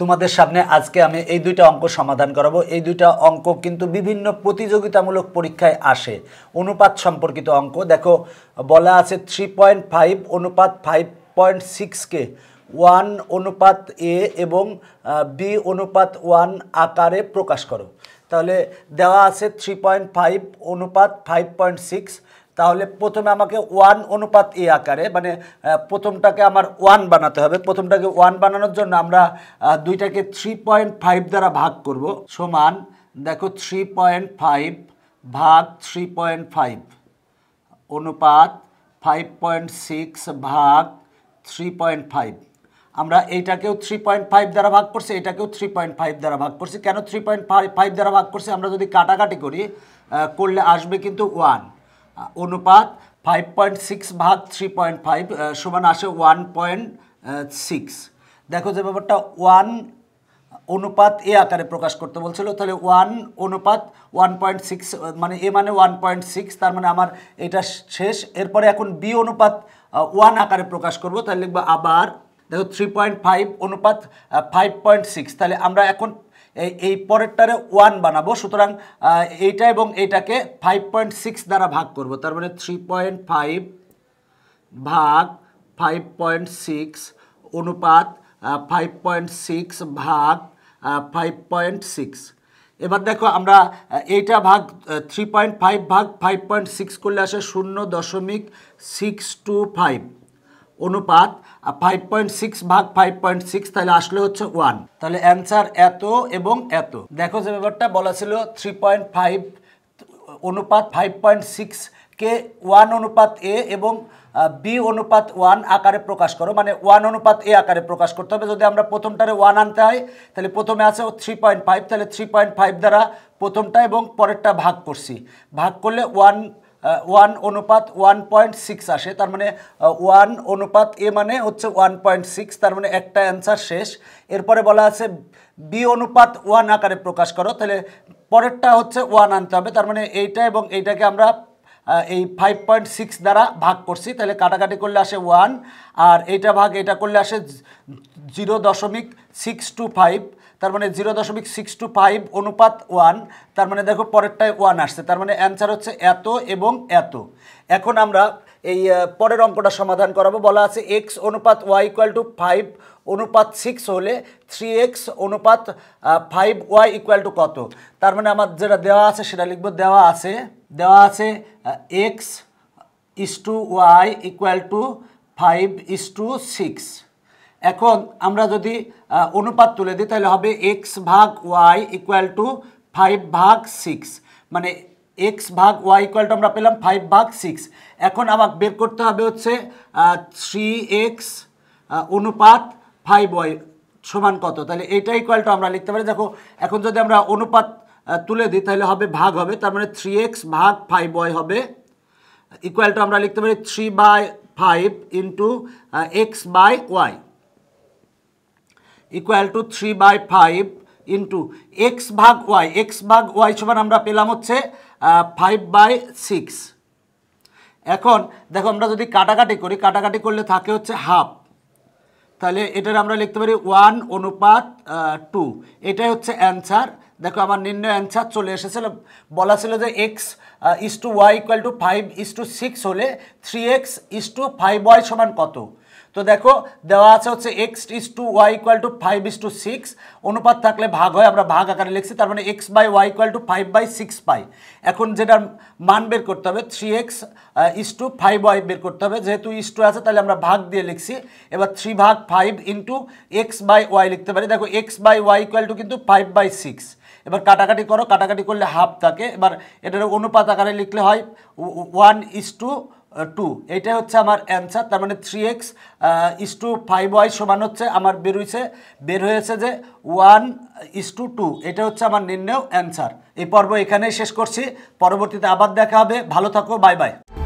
তোমাদের সামনে আজকে আমি এই দুইটা অঙ্ক সমাধান করাবো এই দুইটা অঙ্ক কিন্তু বিভিন্ন প্রতিযোগিতামূলক পরীক্ষায় আসে অনুপাত সম্পর্কিত অঙ্ক দেখো বলা আছে থ্রি পয়েন্ট ফাইভ অনুপাত ফাইভ পয়েন্ট সিক্সকে ওয়ান অনুপাত এ এবং বি অনুপাত ওয়ান আকারে প্রকাশ করো তাহলে দেওয়া আছে থ্রি পয়েন্ট ফাইভ অনুপাত ফাইভ পয়েন্ট সিক্স তাহলে প্রথমে আমাকে ওয়ান অনুপাত এ আকারে মানে প্রথমটাকে আমার ওয়ান বানাতে হবে প্রথমটাকে ওয়ান বানানোর জন্য আমরা দুইটাকে থ্রি পয়েন্ট ফাইভ দ্বারা ভাগ করব সমান দেখো থ্রি পয়েন্ট ফাইভ ভাগ থ্রি পয়েন্ট ফাইভ অনুপাত ফাইভ পয়েন্ট সিক্স ভাগ থ্রি পয়েন্ট ফাইভ আমরা এইটাকেও থ্রি পয়েন্ট ফাইভ দ্বারা ভাগ করছি এটাকেও থ্রি পয়েন্ট ফাইভ দ্বারা ভাগ করছি কেন থ্রি পয়েন্ট ফাইভ দ্বারা ভাগ করছি আমরা যদি কাটাকাটি করি করলে আসবে কিন্তু ওয়ান অনুপাত ফাইভ পয়েন্ট সিক্স ভাগ থ্রি পয়েন্ট ফাইভ সমান আসে ওয়ান পয়েন্ট সিক্স দেখো যে ব্যাপারটা ওয়ান অনুপাত এ আকারে প্রকাশ করতে বলছিল তাহলে ওয়ান অনুপাত ওয়ান পয়েন্ট সিক্স মানে এ মানে ওয়ান পয়েন্ট সিক্স তার মানে আমার এটা শেষ এরপরে এখন বি অনুপাত ওয়ান আকারে প্রকাশ করব তাহলে লিখবো আবার দেখো থ্রি পয়েন্ট ফাইভ অনুপাত ফাইভ পয়েন্ট সিক্স তাহলে আমরা এখন এই পরেরটারে ওয়ান বানাবো সুতরাং এইটা এবং এইটাকে ফাইভ পয়েন্ট সিক্স দ্বারা ভাগ করব তার মানে থ্রি পয়েন্ট ফাইভ ভাগ ফাইভ পয়েন্ট সিক্স অনুপাত ফাইভ পয়েন্ট সিক্স ভাগ ফাইভ পয়েন্ট সিক্স এবার দেখো আমরা এইটা ভাগ থ্রি পয়েন্ট ফাইভ ভাগ ফাইভ পয়েন্ট সিক্স করলে আসে শূন্য দশমিক সিক্স টু ফাইভ অনুপাত ফাইভ পয়েন্ট সিক্স ভাগ ফাইভ পয়েন্ট সিক্স তাহলে আসলে হচ্ছে ওয়ান তাহলে অ্যান্সার এত এবং এত দেখো যে ব্যাপারটা বলা ছিল থ্রি পয়েন্ট ফাইভ অনুপাত ফাইভ পয়েন্ট সিক্স কে ওয়ান অনুপাত এ এবং বি অনুপাত ওয়ান আকারে প্রকাশ করো মানে ওয়ান অনুপাত এ আকারে প্রকাশ করতে হবে যদি আমরা প্রথমটারে ওয়ান আনতে হয় তাহলে প্রথমে আছে থ্রি পয়েন্ট ফাইভ তাহলে থ্রি পয়েন্ট ফাইভ দ্বারা প্রথমটা এবং পরেরটা ভাগ করছি ভাগ করলে ওয়ান ওয়ান অনুপাত ওয়ান পয়েন্ট সিক্স আসে তার মানে ওয়ান অনুপাত এ মানে হচ্ছে ওয়ান পয়েন্ট সিক্স তার মানে একটা অ্যান্সার শেষ এরপরে বলা আছে বি অনুপাত ওয়ান আকারে প্রকাশ করো তাহলে পরেরটা হচ্ছে ওয়ান আনতে হবে তার মানে এইটা এবং এইটাকে আমরা এই ফাইভ পয়েন্ট সিক্স দ্বারা ভাগ করছি তাহলে কাটাকাটি করলে আসে ওয়ান আর এইটা ভাগ এটা করলে আসে জিরো দশমিক সিক্স টু ফাইভ তার মানে জিরো দশমিক সিক্স টু ফাইভ অনুপাত ওয়ান তার মানে দেখো পরেরটায় ওয়ান আসছে তার মানে অ্যান্সার হচ্ছে এত এবং এত এখন আমরা এই পরের অঙ্কটা সমাধান করাবো বলা আছে এক্স অনুপাত ওয়াই ইকুয়াল টু ফাইভ অনুপাত সিক্স হলে থ্রি এক্স অনুপাত ফাইভ ওয়াই ইকুয়াল টু কত তার মানে আমার যেটা দেওয়া আছে সেটা লিখবো দেওয়া আছে দেওয়া আছে x is to y equal to five is to six এখন আমরা যদি অনুপাত তুলে দিই তাহলে হবে এক্স ভাগ ওয়াই ইকুয়াল টু ফাইভ ভাগ সিক্স মানে এক্স ভাগ ওয়াই ইকুয়ালটা আমরা পেলাম ফাইভ ভাগ সিক্স এখন আমাকে বের করতে হবে হচ্ছে থ্রি এক্স অনুপাত ফাইভ ওয়াই সমান কত তাহলে এইটা ইকুয়ালটা আমরা লিখতে পারি দেখো এখন যদি আমরা অনুপাত তুলে দিই তাহলে হবে ভাগ হবে তার মানে থ্রি এক্স ভাগ ফাইভ ওয়াই হবে ইকুয়ালটা আমরা লিখতে পারি three by five into x by y equal to three by five into x ভাগ ওয়াই এক্স ভাগ ওয়াই সমান আমরা পেলাম হচ্ছে ফাইভ বাই সিক্স এখন দেখো আমরা যদি কাটাকাটি করি কাটাকাটি করলে থাকে হচ্ছে হাফ তাহলে এটার আমরা লিখতে পারি ওয়ান অনুপাত টু এটাই হচ্ছে অ্যান্সার দেখো আমার নির্ণয় অ্যান্সার চলে এসেছিল বলা ছিল যে x is to y equal to five is to six হলে three x is to five y সমান কত তো দেখো দেওয়া আছে হচ্ছে x is to y equal to five is to six অনুপাত থাকলে ভাগ হয় আমরা ভাগ আকারে লিখছি তার মানে x by y equal to five by six পাই এখন যেটার মান বের করতে হবে three x is to five y বের করতে হবে যেহেতু ইস টু আছে তাহলে আমরা ভাগ দিয়ে লিখছি এবার থ্রি ভাগ five into x by y লিখতে পারি দেখো x by y equal to কিন্তু ফাইভ বাই সিক্স এবার কাটাকাটি করো কাটাকাটি করলে হাফ থাকে এবার এটার অনুপাত আকারে লিখলে হয় ওয়ান ইস টু টু এইটাই হচ্ছে আমার অ্যান্সার তার মানে three x is to five y সমান হচ্ছে আমার বেরোইছে বের হয়েছে যে ওয়ান ইস টু টু এটা হচ্ছে আমার নির্ণয় অ্যান্সার এই পর্ব এখানেই শেষ করছি পরবর্তীতে আবার দেখা হবে ভালো থাকো বাই বাই